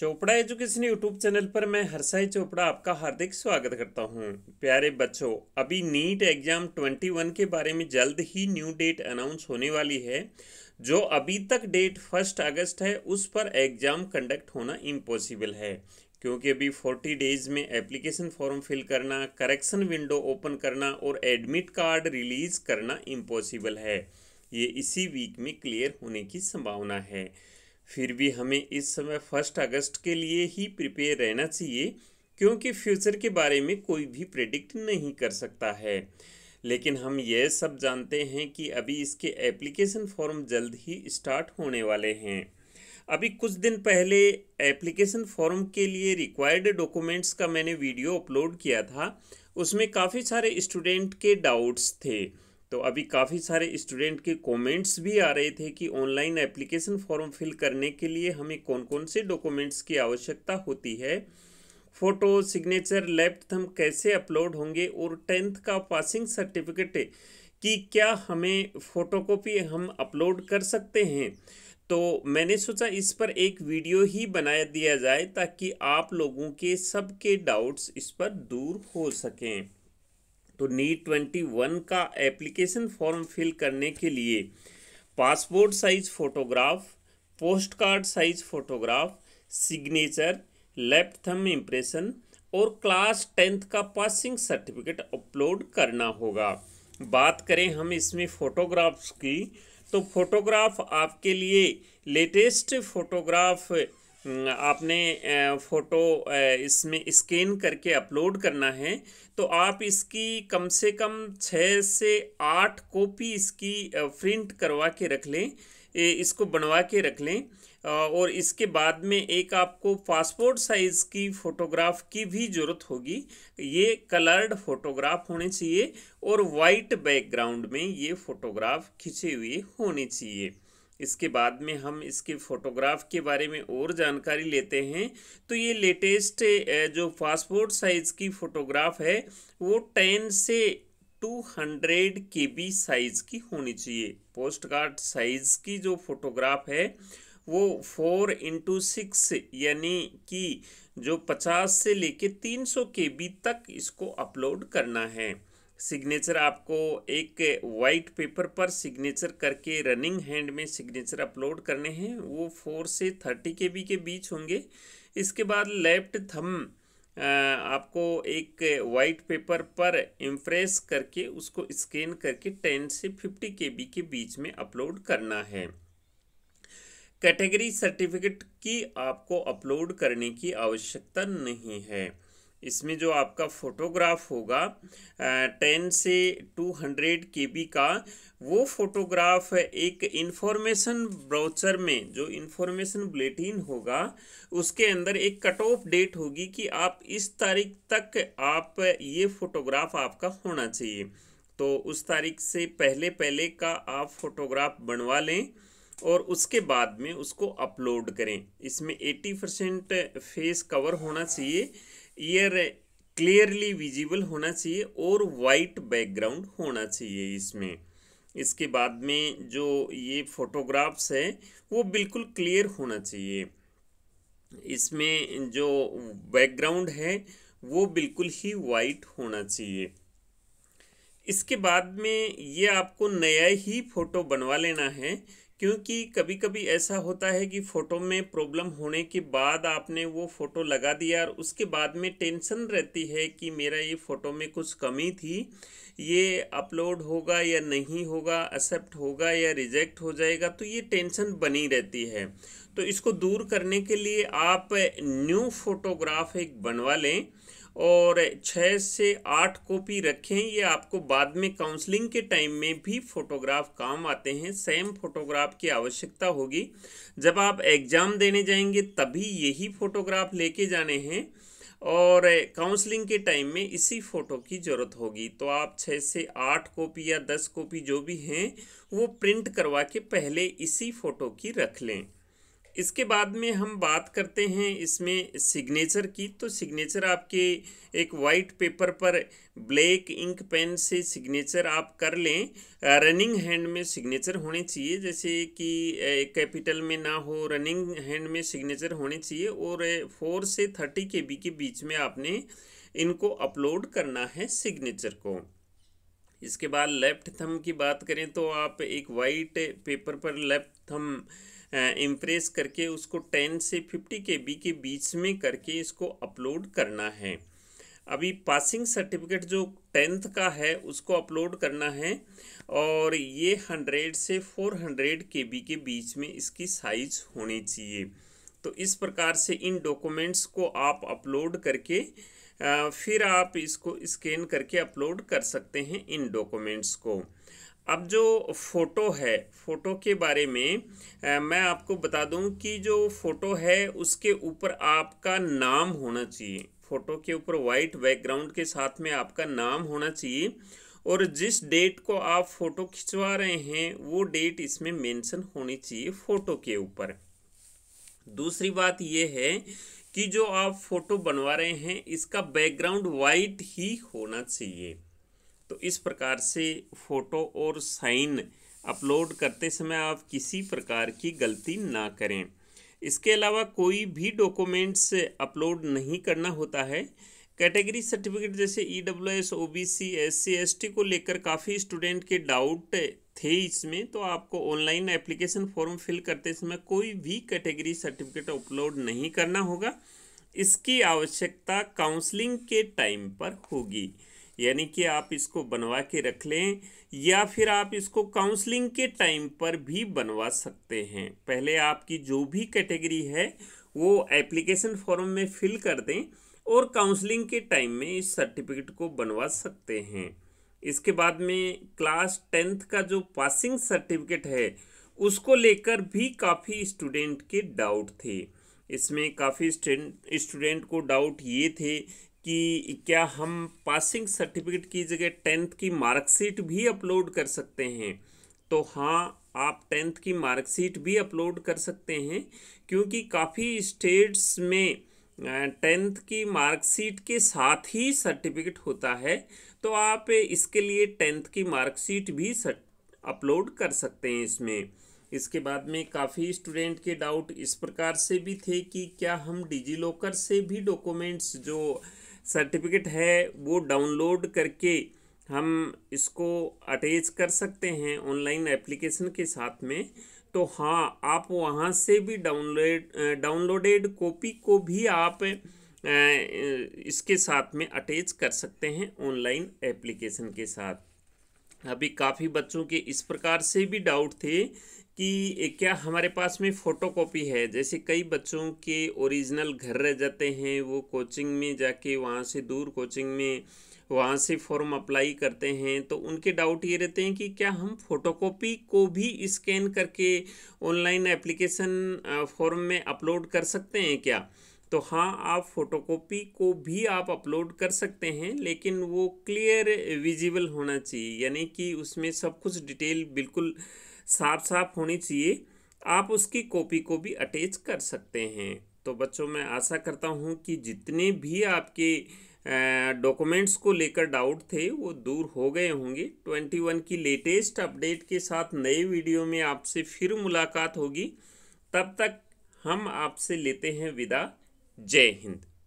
Chopra education YouTube channel पर मैं हर्षाई चोपड़ा आपका हार्दिक स्वागत करता हूं। प्यारे बच्चों अभी नीट एग्जाम 21 के बारे में जल्द ही न्यू डेट अनाउंस होने वाली है जो अभी तक डेट फर्स्ट अगस्त है उस पर एग्ज़ाम कंडक्ट होना इम्पॉसिबल है क्योंकि अभी 40 डेज में एप्लीकेशन फॉर्म फिल करना करेक्शन विंडो ओपन करना और एडमिट कार्ड रिलीज़ करना इम्पॉसिबल है ये इसी वीक में क्लियर होने की संभावना है फिर भी हमें इस समय फर्स्ट अगस्त के लिए ही प्रिपेयर रहना चाहिए क्योंकि फ्यूचर के बारे में कोई भी प्रेडिक्ट नहीं कर सकता है लेकिन हम यह सब जानते हैं कि अभी इसके एप्लीकेशन फॉर्म जल्द ही स्टार्ट होने वाले हैं अभी कुछ दिन पहले एप्लीकेशन फॉर्म के लिए रिक्वायर्ड डॉक्यूमेंट्स का मैंने वीडियो अपलोड किया था उसमें काफ़ी सारे स्टूडेंट के डाउट्स थे तो अभी काफ़ी सारे स्टूडेंट के कमेंट्स भी आ रहे थे कि ऑनलाइन एप्लीकेशन फॉर्म फिल करने के लिए हमें कौन कौन से डॉक्यूमेंट्स की आवश्यकता होती है फ़ोटो सिग्नेचर लेफ्ट थम कैसे अपलोड होंगे और टेंथ का पासिंग सर्टिफिकेट कि क्या हमें फ़ोटोकॉपी हम अपलोड कर सकते हैं तो मैंने सोचा इस पर एक वीडियो ही बना दिया जाए ताकि आप लोगों के सबके डाउट्स इस पर दूर हो सकें तो नीट ट्वेंटी वन का एप्लीकेशन फॉर्म फिल करने के लिए passport size photograph post card size photograph signature left thumb impression और क्लास टेंथ का पासिंग सर्टिफिकेट अपलोड करना होगा बात करें हम इसमें फ़ोटोग्राफ्स की तो फ़ोटोग्राफ आपके लिए लेटेस्ट फ़ोटोग्राफ आपने फ़ोटो इसमें स्कैन करके अपलोड करना है तो आप इसकी कम से कम छः से आठ कॉपी इसकी प्रिंट करवा के रख लें इसको बनवा के रख लें और इसके बाद में एक आपको पासपोर्ट साइज़ की फ़ोटोग्राफ की भी ज़रूरत होगी ये कलर्ड फ़ोटोग्राफ होने चाहिए और वाइट बैकग्राउंड में ये फ़ोटोग्राफ खींचे हुए होने चाहिए इसके बाद में हम इसके फ़ोटोग्राफ के बारे में और जानकारी लेते हैं तो ये लेटेस्ट जो पासपोर्ट साइज़ की फ़ोटोग्राफ है वो टेन से two hundred K B size की होनी चाहिए पोस्ट कार्ड साइज़ की जो फ़ोटोग्राफ है वो फोर इंटू सिक्स यानी कि जो पचास से लेके तीन सौ के बी तक इसको अपलोड करना है सिग्नेचर आपको एक वाइट पेपर पर सिग्नेचर करके रनिंग हैंड में सिग्नेचर अपलोड करने हैं वो फोर से थर्टी के बी के बीच होंगे इसके बाद लेफ्ट थम आपको एक वाइट पेपर पर इम्प्रेस करके उसको स्कैन करके टेन से फिफ्टी के बी के बीच में अपलोड करना है कैटेगरी सर्टिफिकेट की आपको अपलोड करने की आवश्यकता नहीं है इसमें जो आपका फ़ोटोग्राफ होगा टेन से टू हंड्रेड के बी का वो फ़ोटोग्राफ एक इन्फॉर्मेशन ब्राउचर में जो इन्फॉर्मेशन बुलेटिन होगा उसके अंदर एक कट ऑफ डेट होगी कि आप इस तारीख तक आप ये फ़ोटोग्राफ आपका होना चाहिए तो उस तारीख से पहले पहले का आप फ़ोटोग्राफ बनवा लें और उसके बाद में उसको अपलोड करें इसमें 80 परसेंट फेस कवर होना चाहिए ये क्लियरली विजिबल होना चाहिए और वाइट बैकग्राउंड होना चाहिए इसमें इसके बाद में जो ये फोटोग्राफ्स है वो बिल्कुल क्लियर होना चाहिए इसमें जो बैकग्राउंड है वो बिल्कुल ही वाइट होना चाहिए इसके बाद में ये आपको नया ही फ़ोटो बनवा लेना है क्योंकि कभी कभी ऐसा होता है कि फ़ोटो में प्रॉब्लम होने के बाद आपने वो फ़ोटो लगा दिया और उसके बाद में टेंशन रहती है कि मेरा ये फ़ोटो में कुछ कमी थी ये अपलोड होगा या नहीं होगा एक्सेप्ट होगा या रिजेक्ट हो जाएगा तो ये टेंशन बनी रहती है तो इसको दूर करने के लिए आप न्यू फ़ोटोग्राफ एक बनवा लें और छः से आठ कॉपी रखें ये आपको बाद में काउंसलिंग के टाइम में भी फ़ोटोग्राफ काम आते हैं सेम फ़ोटोग्राफ की आवश्यकता होगी जब आप एग्ज़ाम देने जाएंगे तभी यही फ़ोटोग्राफ लेके जाने हैं और काउंसलिंग के टाइम में इसी फ़ोटो की ज़रूरत होगी तो आप छः से आठ कॉपी या दस कॉपी जो भी हैं वो प्रिंट करवा के पहले इसी फ़ोटो की रख लें इसके बाद में हम बात करते हैं इसमें सिग्नेचर की तो सिग्नेचर आपके एक वाइट पेपर पर ब्लैक इंक पेन से सिग्नेचर आप कर लें रनिंग हैंड में सिग्नेचर होने चाहिए जैसे कि कैपिटल में ना हो रनिंग हैंड में सिग्नेचर होने चाहिए और फोर से थर्टी के बी के बीच में आपने इनको अपलोड करना है सिग्नेचर को इसके बाद लेफ्ट थम की बात करें तो आप एक वाइट पेपर पर लेफ्ट थम इम्प्रेस करके उसको टेन से फिफ्टी के बी के बीच में करके इसको अपलोड करना है अभी पासिंग सर्टिफिकेट जो टेंथ का है उसको अपलोड करना है और ये हंड्रेड से फोर हंड्रेड के बी के बीच में इसकी साइज होनी चाहिए तो इस प्रकार से इन डॉक्यूमेंट्स को आप अपलोड करके फिर आप इसको स्कैन करके अपलोड कर सकते हैं इन डॉक्यूमेंट्स को अब जो फ़ोटो है फ़ोटो के बारे में आ, मैं आपको बता दूं कि जो फ़ोटो है उसके ऊपर आपका नाम होना चाहिए फ़ोटो के ऊपर वाइट बैकग्राउंड के साथ में आपका नाम होना चाहिए और जिस डेट को आप फ़ोटो खिंचवा रहे हैं वो डेट इसमें मेंशन होनी चाहिए फ़ोटो के ऊपर दूसरी बात ये है कि जो आप फ़ोटो बनवा रहे हैं इसका बैकग्राउंड वाइट ही होना चाहिए तो इस प्रकार से फ़ोटो और साइन अपलोड करते समय आप किसी प्रकार की गलती ना करें इसके अलावा कोई भी डॉक्यूमेंट्स अपलोड नहीं करना होता है कैटेगरी सर्टिफिकेट जैसे E W S O B C S C S T को लेकर काफ़ी स्टूडेंट के डाउट थे इसमें तो आपको ऑनलाइन एप्लीकेशन फॉर्म फिल करते समय कोई भी कैटेगरी सर्टिफिकेट अपलोड नहीं करना होगा इसकी आवश्यकता काउंसलिंग के टाइम पर होगी यानी कि आप इसको बनवा के रख लें या फिर आप इसको काउंसलिंग के टाइम पर भी बनवा सकते हैं पहले आपकी जो भी कैटेगरी है वो एप्लीकेशन फॉर्म में फिल कर दें और काउंसलिंग के टाइम में इस सर्टिफिकेट को बनवा सकते हैं इसके बाद में क्लास टेंथ का जो पासिंग सर्टिफिकेट है उसको लेकर भी काफ़ी स्टूडेंट के डाउट थे इसमें काफ़ी स्टूडेंट को डाउट ये थे कि क्या हम पासिंग सर्टिफिकेट की जगह टेंथ की मार्कशीट भी अपलोड कर सकते हैं तो हाँ आप टेंथ की मार्कशीट भी अपलोड कर सकते हैं क्योंकि काफ़ी स्टेट्स में टेंथ की मार्कशीट के साथ ही सर्टिफिकेट होता है तो आप इसके लिए टेंथ की मार्कशीट भी अपलोड कर सकते हैं इसमें इसके बाद में काफ़ी स्टूडेंट के डाउट इस प्रकार से भी थे कि क्या हम डिजी लॉकर से भी डॉक्यूमेंट्स जो सर्टिफिकेट है वो डाउनलोड करके हम इसको अटैच कर सकते हैं ऑनलाइन एप्लीकेशन के साथ में तो हाँ आप वहाँ से भी डाउनलोड डाउनलोडेड कॉपी को भी आप इसके साथ में अटैच कर सकते हैं ऑनलाइन एप्लीकेशन के साथ अभी काफ़ी बच्चों के इस प्रकार से भी डाउट थे कि क्या हमारे पास में फ़ोटोकॉपी है जैसे कई बच्चों के ओरिजिनल घर रह जाते हैं वो कोचिंग में जाके वहाँ से दूर कोचिंग में वहाँ से फॉर्म अप्लाई करते हैं तो उनके डाउट ये रहते हैं कि क्या हम फोटोकॉपी को भी स्कैन करके ऑनलाइन एप्लीकेशन फॉर्म में अपलोड कर सकते हैं क्या तो हाँ आप फोटोकॉपी को भी आप अपलोड कर सकते हैं लेकिन वो क्लियर विजिबल होना चाहिए यानी कि उसमें सब कुछ डिटेल बिल्कुल साफ साफ होनी चाहिए आप उसकी कॉपी को भी अटैच कर सकते हैं तो बच्चों मैं आशा करता हूँ कि जितने भी आपके डॉक्यूमेंट्स को लेकर डाउट थे वो दूर हो गए होंगे 21 की लेटेस्ट अपडेट के साथ नए वीडियो में आपसे फिर मुलाकात होगी तब तक हम आपसे लेते हैं विदा जय हिंद